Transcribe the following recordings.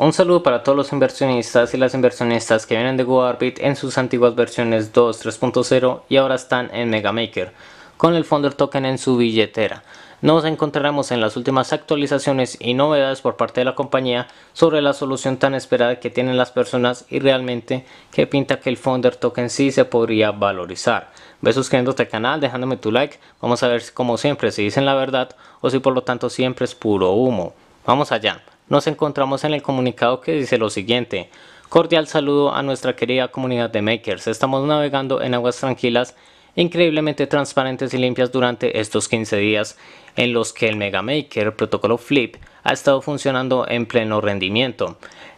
Un saludo para todos los inversionistas y las inversionistas que vienen de GoOrbit en sus antiguas versiones 2, 3.0 y ahora están en MegaMaker, con el Founder Token en su billetera. Nos encontraremos en las últimas actualizaciones y novedades por parte de la compañía sobre la solución tan esperada que tienen las personas y realmente que pinta que el Founder Token sí se podría valorizar. Ve suscribiéndote al canal, dejándome tu like, vamos a ver como siempre si dicen la verdad o si por lo tanto siempre es puro humo. Vamos allá nos encontramos en el comunicado que dice lo siguiente. Cordial saludo a nuestra querida comunidad de makers. Estamos navegando en aguas tranquilas, increíblemente transparentes y limpias durante estos 15 días en los que el Mega Maker protocolo Flip ha estado funcionando en pleno rendimiento.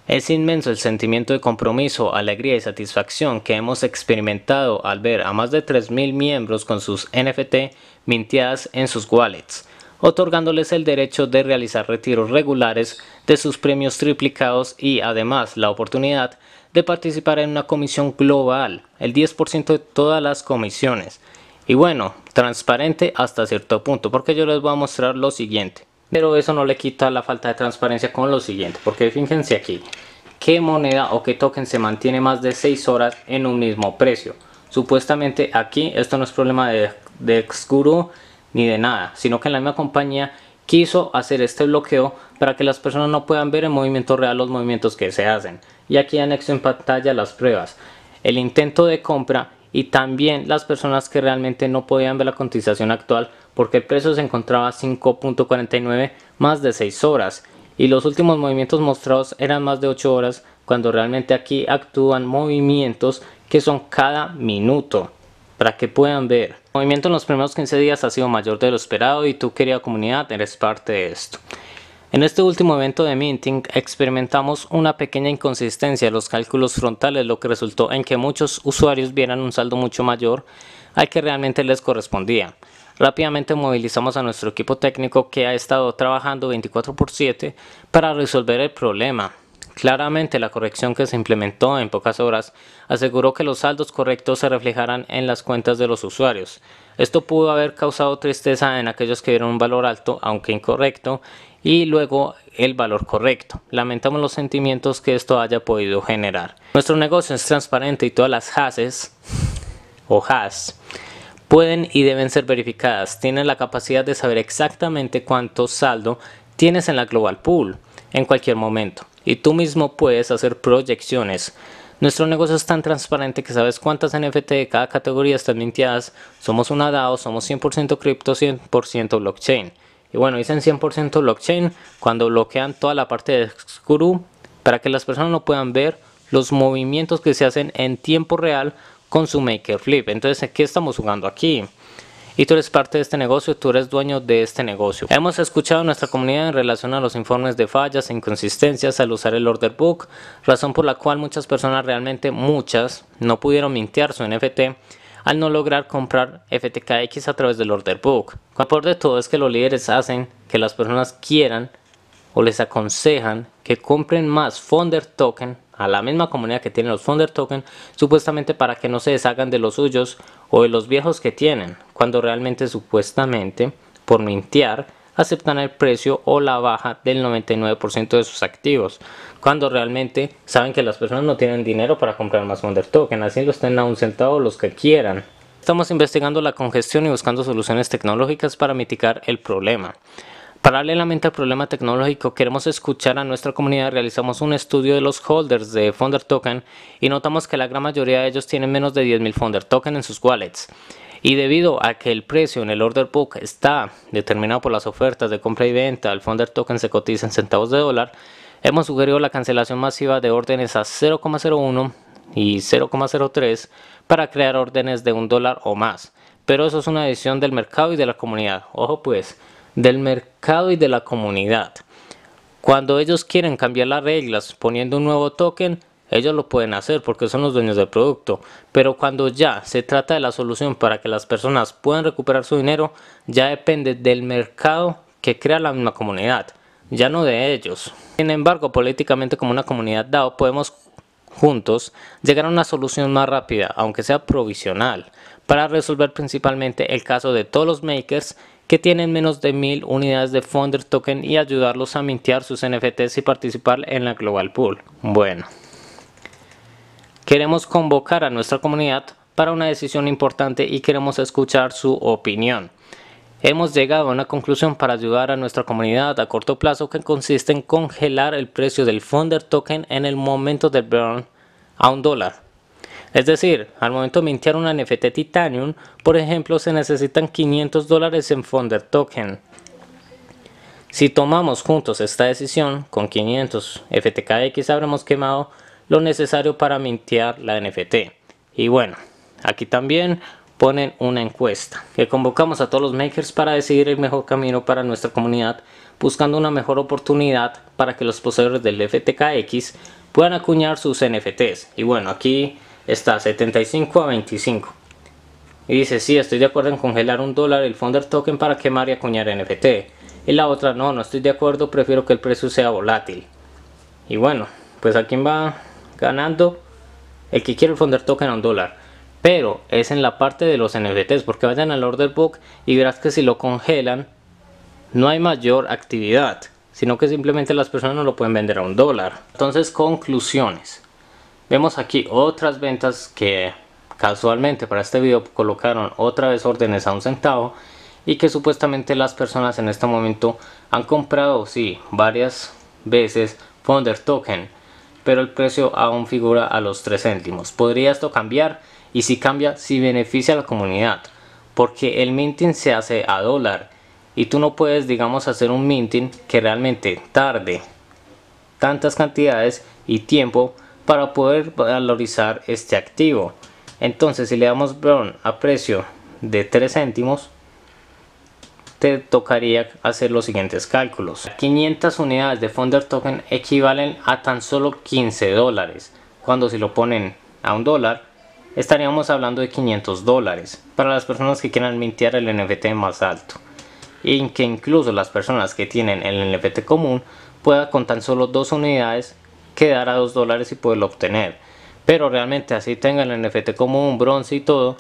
Es inmenso el sentimiento de compromiso, alegría y satisfacción que hemos experimentado al ver a más de 3.000 miembros con sus NFT minteadas en sus wallets otorgándoles el derecho de realizar retiros regulares de sus premios triplicados y además la oportunidad de participar en una comisión global, el 10% de todas las comisiones. Y bueno, transparente hasta cierto punto, porque yo les voy a mostrar lo siguiente. Pero eso no le quita la falta de transparencia con lo siguiente, porque fíjense aquí, ¿qué moneda o qué token se mantiene más de 6 horas en un mismo precio? Supuestamente aquí, esto no es problema de, de ni de nada, sino que la misma compañía quiso hacer este bloqueo para que las personas no puedan ver en movimiento real los movimientos que se hacen. Y aquí anexo en pantalla las pruebas, el intento de compra y también las personas que realmente no podían ver la cotización actual porque el precio se encontraba 5.49 más de 6 horas y los últimos movimientos mostrados eran más de 8 horas cuando realmente aquí actúan movimientos que son cada minuto para que puedan ver. El movimiento en los primeros 15 días ha sido mayor de lo esperado y tú querida comunidad eres parte de esto. En este último evento de Minting experimentamos una pequeña inconsistencia en los cálculos frontales, lo que resultó en que muchos usuarios vieran un saldo mucho mayor al que realmente les correspondía. Rápidamente movilizamos a nuestro equipo técnico que ha estado trabajando 24 x 7 para resolver el problema. Claramente la corrección que se implementó en pocas horas aseguró que los saldos correctos se reflejaran en las cuentas de los usuarios. Esto pudo haber causado tristeza en aquellos que vieron un valor alto, aunque incorrecto, y luego el valor correcto. Lamentamos los sentimientos que esto haya podido generar. Nuestro negocio es transparente y todas las HASES o HAS pueden y deben ser verificadas. Tienen la capacidad de saber exactamente cuánto saldo tienes en la Global Pool en cualquier momento y tú mismo puedes hacer proyecciones. Nuestro negocio es tan transparente que sabes cuántas NFT de cada categoría están minteadas. Somos una DAO, somos 100% cripto, 100% blockchain. Y bueno, dicen 100% blockchain cuando bloquean toda la parte de Skuru. para que las personas no puedan ver los movimientos que se hacen en tiempo real con su Maker Flip. Entonces, ¿qué estamos jugando aquí? y tú eres parte de este negocio, tú eres dueño de este negocio. Hemos escuchado a nuestra comunidad en relación a los informes de fallas e inconsistencias al usar el order book, razón por la cual muchas personas, realmente muchas, no pudieron mintear su NFT al no lograr comprar FTKX a través del order book. Lo peor de todo es que los líderes hacen que las personas quieran o les aconsejan que compren más Fonder Token a la misma comunidad que tienen los Fonder Token, supuestamente para que no se deshagan de los suyos o de los viejos que tienen, cuando realmente supuestamente, por mintear, aceptan el precio o la baja del 99% de sus activos, cuando realmente saben que las personas no tienen dinero para comprar más Wonder Token, así lo tengan a un centavo los que quieran. Estamos investigando la congestión y buscando soluciones tecnológicas para mitigar el problema. Paralelamente al problema tecnológico, queremos escuchar a nuestra comunidad. Realizamos un estudio de los holders de Founder Token y notamos que la gran mayoría de ellos tienen menos de 10.000 Founder Token en sus wallets. Y debido a que el precio en el order book está determinado por las ofertas de compra y venta, el Fonder Token se cotiza en centavos de dólar, hemos sugerido la cancelación masiva de órdenes a 0,01 y 0,03 para crear órdenes de un dólar o más. Pero eso es una decisión del mercado y de la comunidad. Ojo pues del mercado y de la comunidad. Cuando ellos quieren cambiar las reglas poniendo un nuevo token, ellos lo pueden hacer porque son los dueños del producto. Pero cuando ya se trata de la solución para que las personas puedan recuperar su dinero, ya depende del mercado que crea la misma comunidad, ya no de ellos. Sin embargo, políticamente como una comunidad DAO podemos juntos llegar a una solución más rápida, aunque sea provisional, para resolver principalmente el caso de todos los makers que tienen menos de 1000 unidades de Founder Token y ayudarlos a mintear sus NFTs y participar en la Global Pool. Bueno, queremos convocar a nuestra comunidad para una decisión importante y queremos escuchar su opinión. Hemos llegado a una conclusión para ayudar a nuestra comunidad a corto plazo que consiste en congelar el precio del Founder Token en el momento del burn a un dólar es decir, al momento de mintear una NFT Titanium, por ejemplo, se necesitan 500 dólares en Fonder Token. Si tomamos juntos esta decisión, con 500 FTKX habremos quemado lo necesario para mintear la NFT. Y bueno, aquí también ponen una encuesta que convocamos a todos los makers para decidir el mejor camino para nuestra comunidad buscando una mejor oportunidad para que los poseedores del FTKX puedan acuñar sus NFTs. Y bueno, aquí está 75 a 25 y dice sí estoy de acuerdo en congelar un dólar el founder token para quemar y acuñar NFT y la otra no no estoy de acuerdo prefiero que el precio sea volátil y bueno pues a quién va ganando el que quiere el founder token a un dólar pero es en la parte de los NFTs porque vayan al order book y verás que si lo congelan no hay mayor actividad sino que simplemente las personas no lo pueden vender a un dólar entonces conclusiones Vemos aquí otras ventas que casualmente para este video colocaron otra vez órdenes a un centavo y que supuestamente las personas en este momento han comprado, sí, varias veces Founder Token, pero el precio aún figura a los 3 céntimos. ¿Podría esto cambiar? Y si cambia, si beneficia a la comunidad, porque el minting se hace a dólar y tú no puedes, digamos, hacer un minting que realmente tarde tantas cantidades y tiempo para poder valorizar este activo. Entonces si le damos Brown a precio de 3 céntimos, te tocaría hacer los siguientes cálculos. 500 unidades de Founder Token equivalen a tan solo 15 dólares. Cuando si lo ponen a un dólar, estaríamos hablando de 500 dólares. Para las personas que quieran mintear el NFT más alto. Y que incluso las personas que tienen el NFT común Puedan con tan solo dos unidades quedará a 2 dólares y poderlo obtener. Pero realmente así tengan el NFT como un bronce y todo,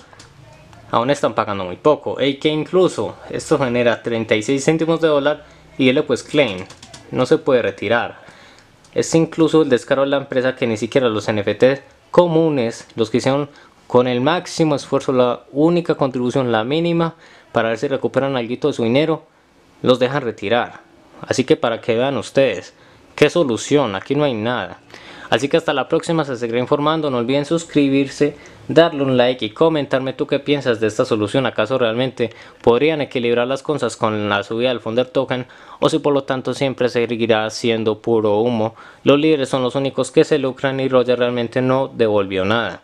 aún están pagando muy poco. Y que incluso esto genera 36 céntimos de dólar y él pues claim, no se puede retirar. Es incluso el descaro de la empresa que ni siquiera los NFT comunes, los que hicieron con el máximo esfuerzo, la única contribución, la mínima, para ver si recuperan algo de su dinero, los dejan retirar. Así que para que vean ustedes, ¿Qué solución? Aquí no hay nada. Así que hasta la próxima, se seguirá informando. No olviden suscribirse, darle un like y comentarme tú qué piensas de esta solución. ¿Acaso realmente podrían equilibrar las cosas con la subida del Fonder Token? O si por lo tanto siempre seguirá siendo puro humo. Los líderes son los únicos que se lucran y Roger realmente no devolvió nada.